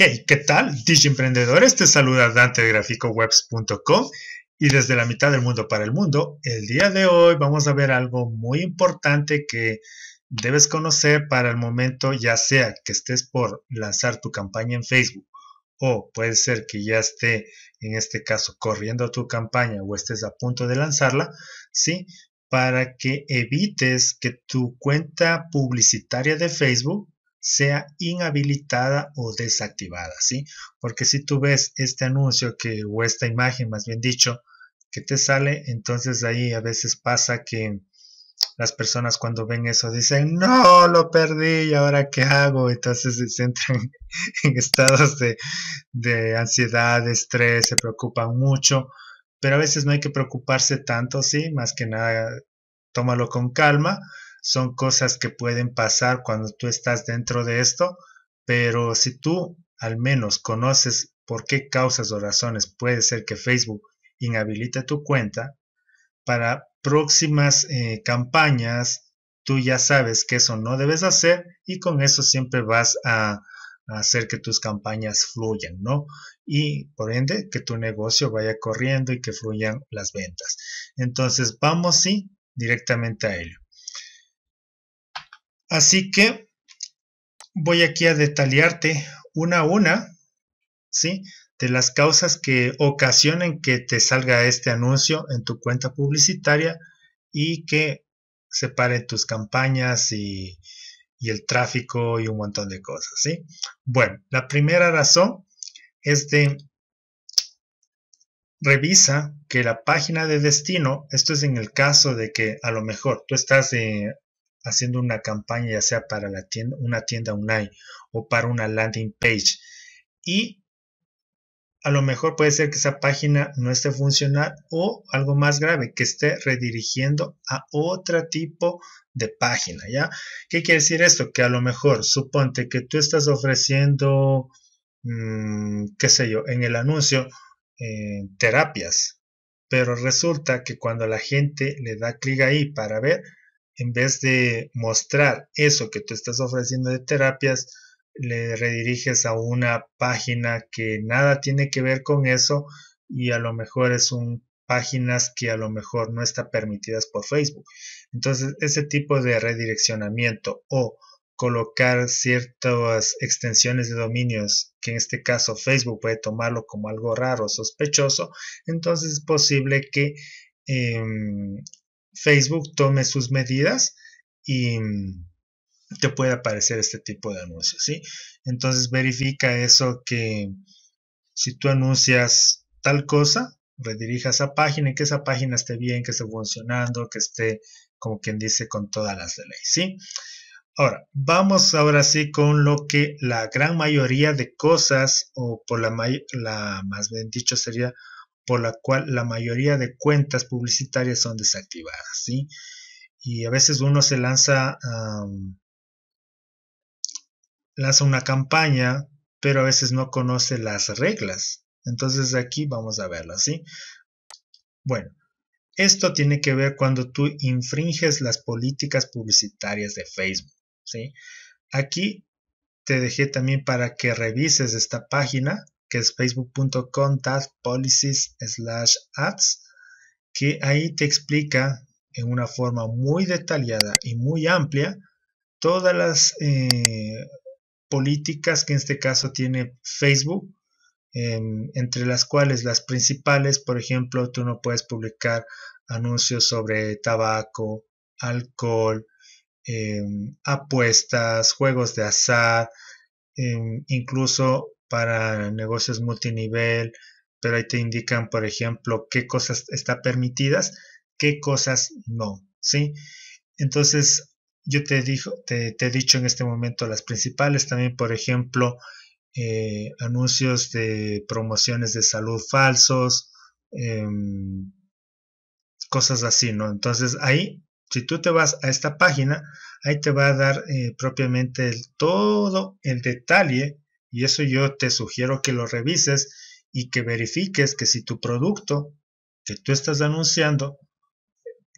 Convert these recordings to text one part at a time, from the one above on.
Hey, ¿qué tal? emprendedores? te saluda Dante de graficowebs.com y desde la mitad del mundo para el mundo. El día de hoy vamos a ver algo muy importante que debes conocer para el momento, ya sea que estés por lanzar tu campaña en Facebook o puede ser que ya esté, en este caso, corriendo tu campaña o estés a punto de lanzarla, ¿sí? para que evites que tu cuenta publicitaria de Facebook sea inhabilitada o desactivada, ¿sí? Porque si tú ves este anuncio que, o esta imagen, más bien dicho, que te sale, entonces ahí a veces pasa que las personas cuando ven eso dicen, no, lo perdí, ¿y ahora qué hago? Entonces se entran en estados de, de ansiedad, de estrés, se preocupan mucho pero a veces no hay que preocuparse tanto, sí, más que nada, tómalo con calma, son cosas que pueden pasar cuando tú estás dentro de esto, pero si tú al menos conoces por qué causas o razones puede ser que Facebook inhabilite tu cuenta, para próximas eh, campañas tú ya sabes que eso no debes hacer y con eso siempre vas a hacer que tus campañas fluyan, ¿no? Y por ende, que tu negocio vaya corriendo y que fluyan las ventas. Entonces, vamos sí directamente a ello. Así que voy aquí a detallarte una a una, ¿sí? De las causas que ocasionen que te salga este anuncio en tu cuenta publicitaria y que separen tus campañas y, y el tráfico y un montón de cosas, ¿sí? Bueno, la primera razón es de revisa que la página de destino, esto es en el caso de que a lo mejor tú estás eh, haciendo una campaña ya sea para la tienda, una tienda online o para una landing page y a lo mejor puede ser que esa página no esté funcional o algo más grave, que esté redirigiendo a otro tipo de página, ¿ya? ¿Qué quiere decir esto? Que a lo mejor, suponte que tú estás ofreciendo, mm, qué sé yo, en el anuncio, eh, terapias, pero resulta que cuando la gente le da clic ahí para ver, en vez de mostrar eso que tú estás ofreciendo de terapias, le rediriges a una página que nada tiene que ver con eso y a lo mejor es un páginas que a lo mejor no está permitidas por Facebook. Entonces, ese tipo de redireccionamiento o colocar ciertas extensiones de dominios, que en este caso Facebook puede tomarlo como algo raro, sospechoso, entonces es posible que em, Facebook tome sus medidas y mm, te puede aparecer este tipo de anuncios, ¿sí? Entonces verifica eso que mm, si tú anuncias tal cosa, redirijas a página y que esa página esté bien, que esté funcionando, que esté como quien dice, con todas las de ley, ¿sí? Ahora, vamos ahora sí con lo que la gran mayoría de cosas, o por la, la más bien dicho sería por la cual la mayoría de cuentas publicitarias son desactivadas, ¿sí? Y a veces uno se lanza, lanza una campaña, pero a veces no conoce las reglas. Entonces aquí vamos a verlo, ¿sí? Bueno, esto tiene que ver cuando tú infringes las políticas publicitarias de Facebook. ¿sí? Aquí te dejé también para que revises esta página que es facebook.com policies slash ads que ahí te explica en una forma muy detallada y muy amplia todas las eh, políticas que en este caso tiene Facebook entre las cuales las principales, por ejemplo, tú no puedes publicar anuncios sobre tabaco, alcohol, em, apuestas, juegos de azar, em, incluso para negocios multinivel, pero ahí te indican, por ejemplo, qué cosas están permitidas, qué cosas no, ¿sí? Entonces, yo te, dijo, te he dicho en este momento las principales, también, por ejemplo, eh, anuncios de promociones de salud falsos, em, cosas así, ¿no? Entonces ahí, si tú te vas a esta página, ahí te va a dar eh, propiamente todo el detalle y eso yo te sugiero que lo revises y que verifiques que si tu producto que tú estás anunciando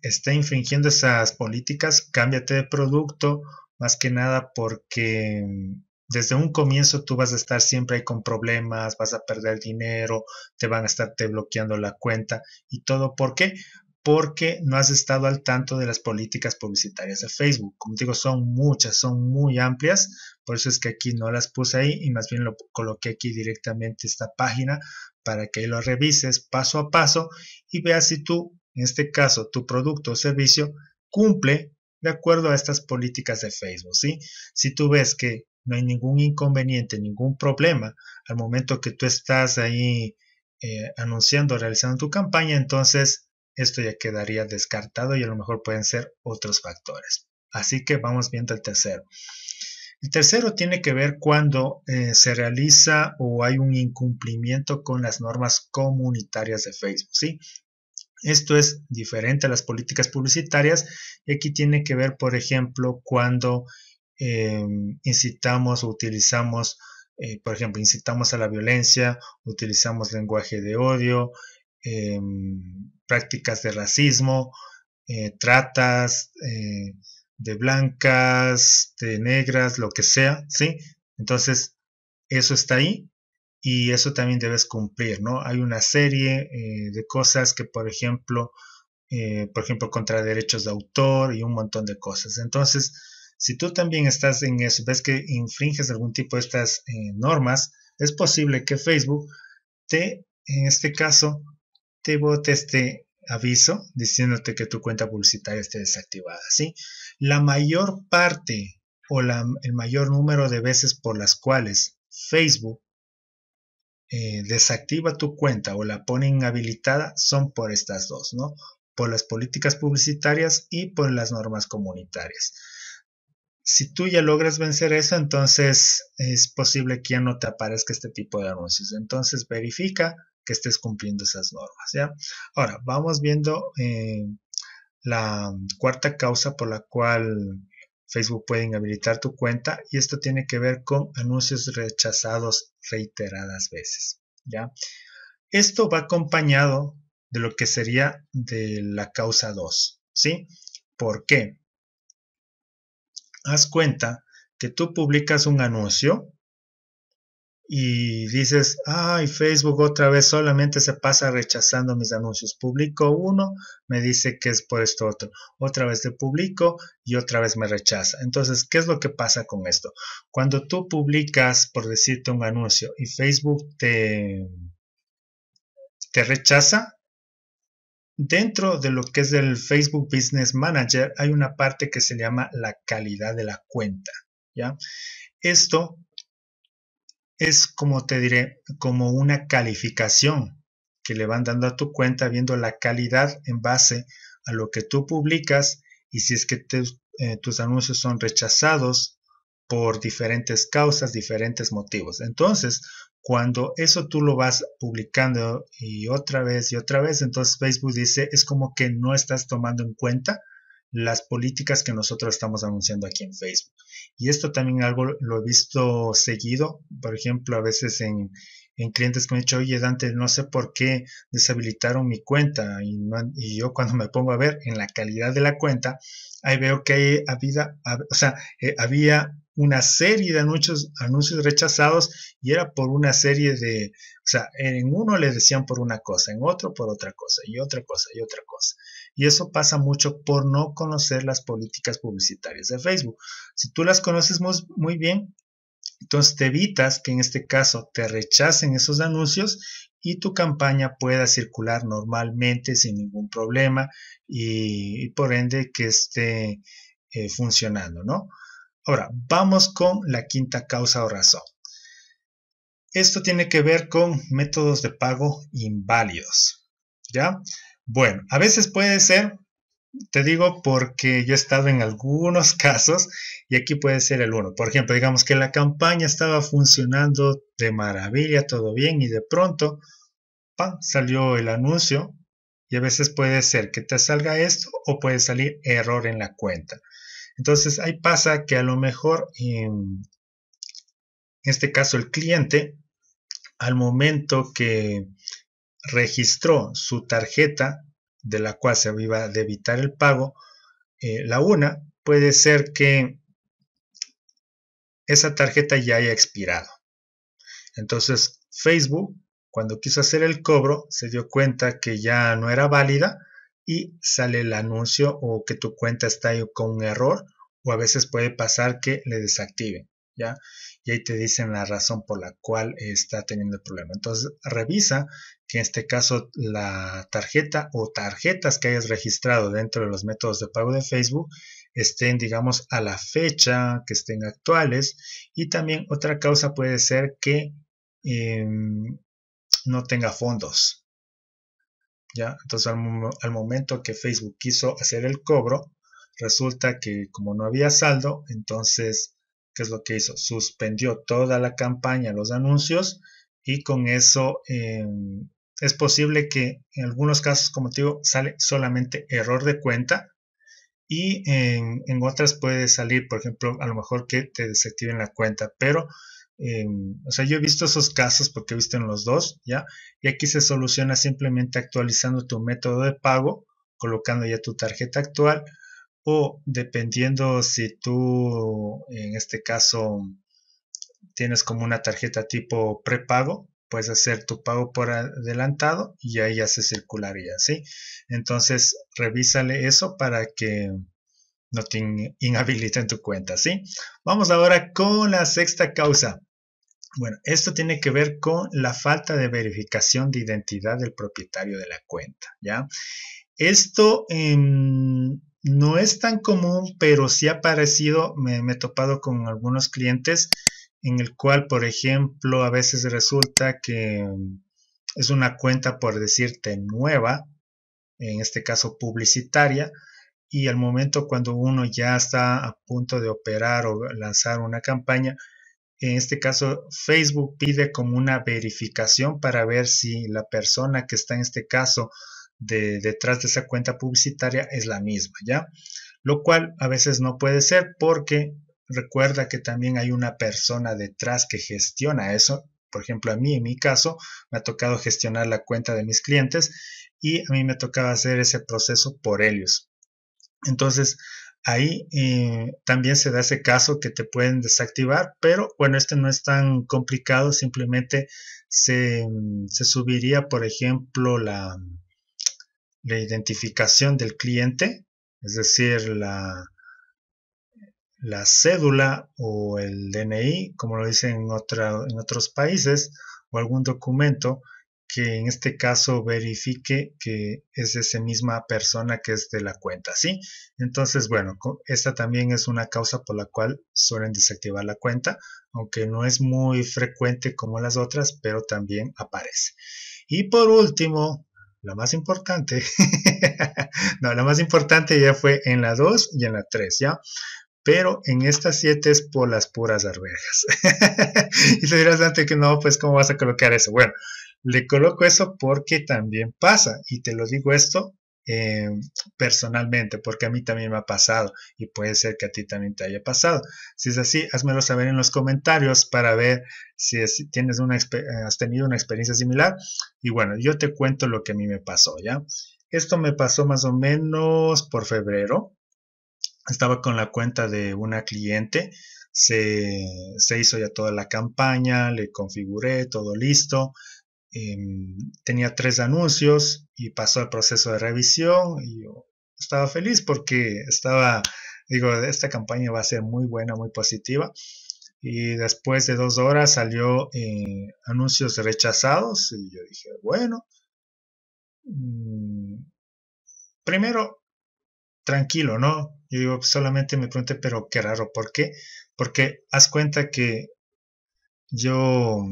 está infringiendo esas políticas, cámbiate de producto, más que nada porque desde un comienzo tú vas a estar siempre ahí con problemas, vas a perder dinero, te van a estar te bloqueando la cuenta y todo. ¿Por qué? Porque no has estado al tanto de las políticas publicitarias de Facebook. Como digo, son muchas, son muy amplias. Por eso es que aquí no las puse ahí y más bien lo coloqué aquí directamente esta página para que lo revises paso a paso y veas si tú, en este caso, tu producto o servicio cumple de acuerdo a estas políticas de Facebook, Si tú ves que no hay ningún inconveniente, ningún problema al momento que tú estás ahí eh, anunciando, realizando tu campaña, entonces esto ya quedaría descartado y a lo mejor pueden ser otros factores. Así que vamos viendo el tercero. El tercero tiene que ver cuando eh, se realiza o hay un incumplimiento con las normas comunitarias de Facebook, ¿sí? Esto es diferente a las políticas publicitarias y aquí tiene que ver, por ejemplo, cuando Em, incitamos o utilizamos, eh, por ejemplo, incitamos a la violencia, utilizamos lenguaje de odio, em, prácticas de racismo, eh, tratas eh, de blancas, de negras, lo que sea, ¿sí? Entonces, eso está ahí y eso también debes cumplir, ¿no? Hay una serie de cosas que, por ejemplo, por ejemplo, contra derechos de autor y un montón de cosas. Entonces, si tú también estás en eso, ves que infringes algún tipo de estas eh, normas, es posible que Facebook te, en este caso, te bote este aviso diciéndote que tu cuenta publicitaria esté desactivada, ¿sí? La mayor parte o el mayor número de veces por las cuales Facebook eh, desactiva tu cuenta o la pone inhabilitada son por estas dos, ¿no? Por las políticas publicitarias y por las normas comunitarias si tú ya logras vencer eso, entonces es posible que ya no te aparezca este tipo de anuncios. Entonces verifica que estés cumpliendo esas normas. ¿ya? Ahora, vamos viendo eh, la mm, cuarta causa por la cual Facebook puede inhabilitar tu cuenta y esto tiene que ver con anuncios rechazados reiteradas veces. ¿ya? Esto va acompañado de lo que sería de la causa 2. ¿sí? ¿Por qué? haz cuenta que tú publicas un anuncio y dices, ay, Facebook otra vez solamente se pasa rechazando mis anuncios. Publico uno, me dice que es por esto otro. Otra vez te publico y otra vez me rechaza. Entonces, ¿qué es lo que pasa con esto? Cuando tú publicas, por decirte, un anuncio y Facebook te, te rechaza, Dentro de lo que es el Facebook Business Manager hay una parte que se llama la calidad de la cuenta. ¿ya? Esto es como te diré, como una calificación que le van dando a tu cuenta viendo la calidad en base a lo que tú publicas y si es que eh, tus anuncios son rechazados por diferentes causas, diferentes motivos. Entonces, cuando eso tú lo vas publicando y otra vez y otra vez, entonces Facebook dice, es como que no estás tomando en cuenta las políticas que nosotros estamos anunciando aquí en Facebook. Y esto también algo lo he visto seguido, por ejemplo, a veces en, clientes que me han dicho, oye Dante, no sé por qué deshabilitaron mi cuenta. Y, yo cuando me pongo a ver en la calidad de la cuenta, ahí veo que hay había, o eh, había una serie de anuncios, anuncios rechazados y era por una serie de, o sea, en uno le decían por una cosa, en otro por otra cosa, y otra cosa, y otra cosa. Y eso pasa mucho por no conocer las políticas publicitarias de Facebook. Si tú las conoces muy, bien, entonces te evitas que en este caso te rechacen esos anuncios y tu campaña pueda circular normalmente sin ningún problema y, por ende que esté eh, funcionando, ¿no? Ahora, vamos con la quinta causa o razón. Esto tiene que ver con métodos de pago inválidos. ¿Ya? Bueno, a veces puede ser, te digo porque yo he estado en algunos casos y aquí puede ser el uno. Por ejemplo, digamos que la campaña estaba funcionando de maravilla, todo bien y de pronto ¡pam! salió el anuncio y a veces puede ser que te salga esto o puede salir error en la cuenta. Entonces ahí pasa que a lo mejor, en em, este caso el cliente, al momento que registró su tarjeta de la cual se iba a debitar el pago, eh, la una, puede ser que esa tarjeta ya haya expirado. Entonces Facebook, cuando quiso hacer el cobro, se dio cuenta que ya no era válida y sale el anuncio o que tu cuenta está con un error o a veces puede pasar que le desactiven, ¿ya? Y ahí te dicen la razón por la cual está teniendo el problema. Entonces, revisa que en este caso la tarjeta o tarjetas que hayas registrado dentro de los métodos de pago de Facebook estén, digamos, a la fecha, que estén actuales. Y también otra causa puede ser que em, no tenga fondos, ¿ya? Entonces al, momento que Facebook quiso hacer el cobro, resulta que como no había saldo, entonces, ¿qué es lo que hizo? Suspendió toda la campaña, los anuncios, y con eso em, es posible que en algunos casos, como te digo, sale solamente error de cuenta. Y en, en otras puede salir, por ejemplo, a lo mejor que te desactiven la cuenta, pero Em, o sea, yo he visto esos casos porque he visto en los dos, ¿ya? Y aquí se soluciona simplemente actualizando tu método de pago, colocando ya tu tarjeta actual o dependiendo si tú, en este caso, tienes como una tarjeta tipo prepago, puedes hacer tu pago por adelantado y ahí ya se circularía, ¿sí? Entonces, revísale eso para que no te inhabiliten tu cuenta, ¿sí? Vamos ahora con la sexta causa. Bueno, esto tiene que ver con la falta de verificación de identidad del propietario de la cuenta, ¿ya? Esto em, no es tan común, pero sí ha parecido me, he topado con algunos clientes en el cual, por ejemplo, a veces resulta que em, es una cuenta, por decirte, nueva, en este caso publicitaria, y al momento cuando uno ya está a punto de operar o lanzar una campaña, en este caso Facebook pide como una verificación para ver si la persona que está en este caso de, detrás de esa cuenta publicitaria es la misma, ¿ya? Lo cual a veces no puede ser porque recuerda que también hay una persona detrás que gestiona eso. Por ejemplo, a mí en mi caso me ha tocado gestionar la cuenta de mis clientes y a mí me tocaba hacer ese proceso por ellos. Entonces, ahí eh, también se da ese caso que te pueden desactivar, pero bueno, este no es tan complicado, simplemente se, mm, subiría, por ejemplo, la, identificación del cliente, es decir, la, cédula o el DNI, como lo dicen en otros países, o algún documento que en este caso verifique que es esa misma persona que es de la cuenta, ¿sí? Entonces, bueno, esta también es una causa por la cual suelen desactivar la cuenta, aunque no es muy frecuente como las otras, pero también aparece. Y por último, la más importante, no, la más importante ya fue en la 2 y en la 3, ¿ya? pero en estas 7 es por las puras arvejas. y te dirás antes que no, pues cómo vas a colocar eso. Bueno, le coloco eso porque también pasa, y te lo digo esto em, personalmente, porque a mí también me ha pasado y puede ser que a ti también te haya pasado. Si es así, házmelo saber en los comentarios para ver si, tienes una, has tenido una experiencia similar. Y bueno, yo te cuento lo que a mí me pasó, ¿ya? Esto me pasó más o menos por febrero. Estaba con la cuenta de una cliente. Se, se hizo ya toda la campaña, le configuré todo listo. Em, tenía tres anuncios y pasó el proceso de revisión y yo estaba feliz porque estaba, digo, esta campaña va a ser muy buena, muy positiva. Y después de dos horas salió eh, anuncios rechazados y yo dije, bueno, mm, primero, tranquilo, ¿no? Yo digo, solamente me pregunté, pero qué raro, ¿por qué? Porque haz cuenta que yo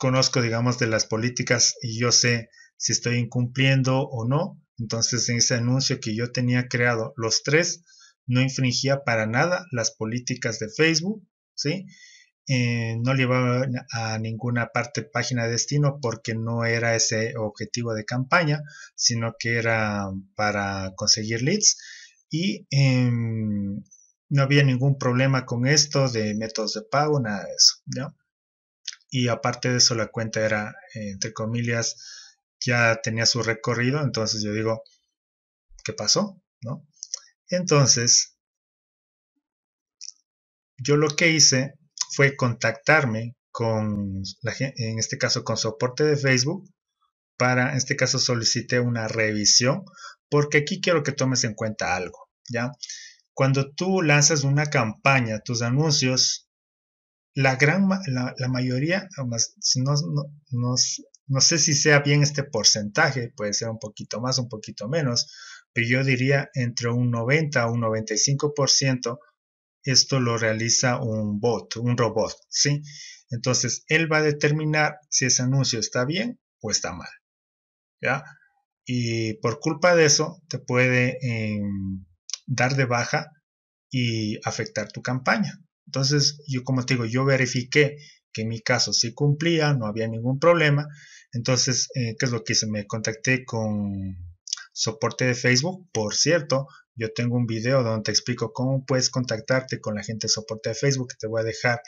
conozco, digamos, de las políticas y yo sé si estoy incumpliendo o no. Entonces, en ese anuncio que yo tenía creado, los tres, no infringía para nada las políticas de Facebook, ¿sí? Eh, no llevaba a ninguna parte página de destino porque no era ese objetivo de campaña, sino que era para conseguir leads. Y em, no había ningún problema con esto de métodos de pago, nada de eso, ¿ya? y aparte de eso la cuenta era, entre comillas, ya tenía su recorrido, entonces yo digo, ¿qué pasó? ¿No? Entonces, yo lo que hice fue contactarme con, la, gente en este caso, con soporte de Facebook, para, en este caso, solicité una revisión, porque aquí quiero que tomes en cuenta algo, ¿ya? Cuando tú lanzas una campaña, tus anuncios la gran la, mayoría, si no, sé si sea bien este porcentaje, puede ser un poquito más, un poquito menos, pero yo diría entre un 90 a un 95%, esto lo realiza un bot, un robot, ¿sí? Entonces, él va a determinar si ese anuncio está bien o está mal, ¿ya? Y por culpa de eso, te puede em, dar de baja y afectar tu campaña, entonces, yo como te digo, yo verifiqué que mi caso sí cumplía, no había ningún problema. Entonces, eh, ¿qué es lo que hice? Me contacté con soporte de Facebook. Por cierto, yo tengo un video donde te explico cómo puedes contactarte con la gente de soporte de Facebook, que te voy a dejar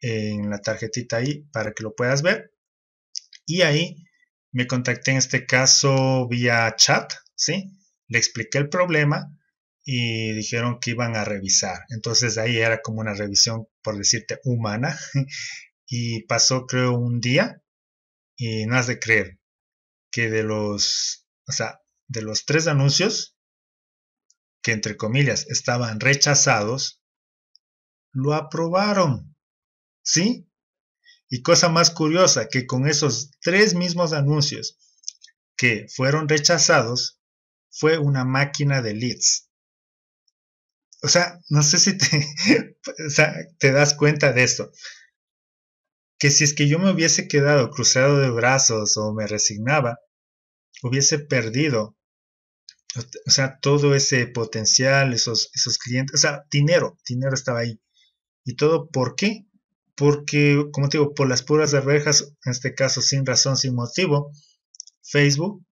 en la tarjetita ahí para que lo puedas ver. Y ahí me contacté en este caso vía chat, ¿sí? Le expliqué el problema y dijeron que iban a revisar. Entonces ahí era como una revisión, por decirte, humana. Y pasó creo un día y no has de creer que de los, o sea, de los tres anuncios que entre comillas estaban rechazados, lo aprobaron. ¿Sí? Y cosa más curiosa, que con esos tres mismos anuncios que fueron rechazados, fue una máquina de leads. O sea, no sé si te, te das cuenta de esto. Que si es que yo me hubiese quedado cruzado de brazos o me resignaba, hubiese perdido, o sea, todo ese potencial, esos, esos clientes, o sea, dinero, dinero estaba ahí. ¿Y todo por qué? Porque, como te digo, por las puras rejas en este caso sin razón, sin motivo, Facebook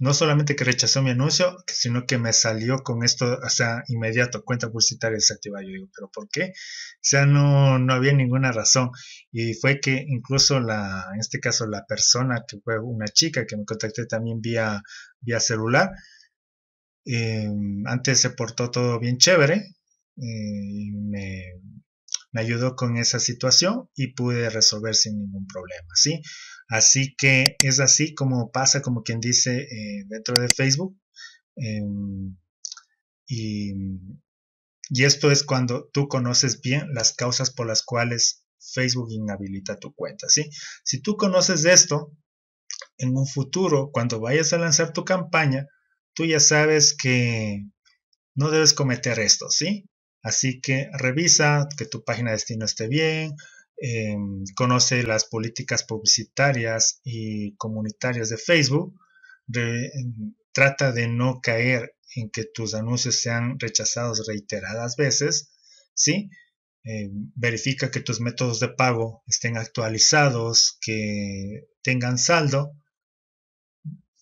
no solamente que rechazó mi anuncio, sino que me salió con esto, o sea, inmediato, cuenta publicitaria desactivada. Yo digo, ¿pero por qué? O sea, no, no había ninguna razón. Y fue que incluso la, en este caso, la persona que fue una chica que me contacté también vía, vía celular, em, antes se portó todo bien chévere eh, y me, me ayudó con esa situación y pude resolver sin ningún problema, ¿sí? Así que es así como pasa, como quien dice, eh, dentro de Facebook. Em, y, esto es cuando tú conoces bien las causas por las cuales Facebook inhabilita tu cuenta. Si tú conoces esto, en un futuro, cuando vayas a lanzar tu campaña, tú ya sabes que no debes cometer esto, ¿sí? Así que revisa que tu página de destino esté bien, Em, conoce las políticas publicitarias y comunitarias de Facebook, em, trata de no caer en que tus anuncios sean rechazados reiteradas veces, ¿sí? Em, verifica que tus métodos de pago estén actualizados, que tengan saldo.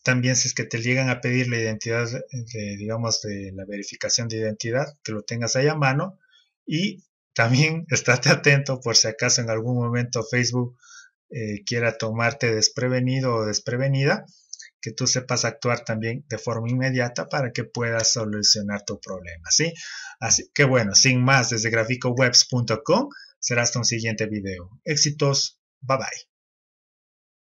También si es que te llegan a pedir la identidad, eh, digamos, de la verificación de identidad, que lo tengas ahí a mano. Y también estate atento por si acaso en algún momento Facebook eh, quiera tomarte desprevenido o desprevenida, que tú sepas actuar también de forma inmediata para que puedas solucionar tu problema, ¿sí? Así que bueno, sin más, desde graficowebs.com será hasta un siguiente video. Éxitos, bye bye.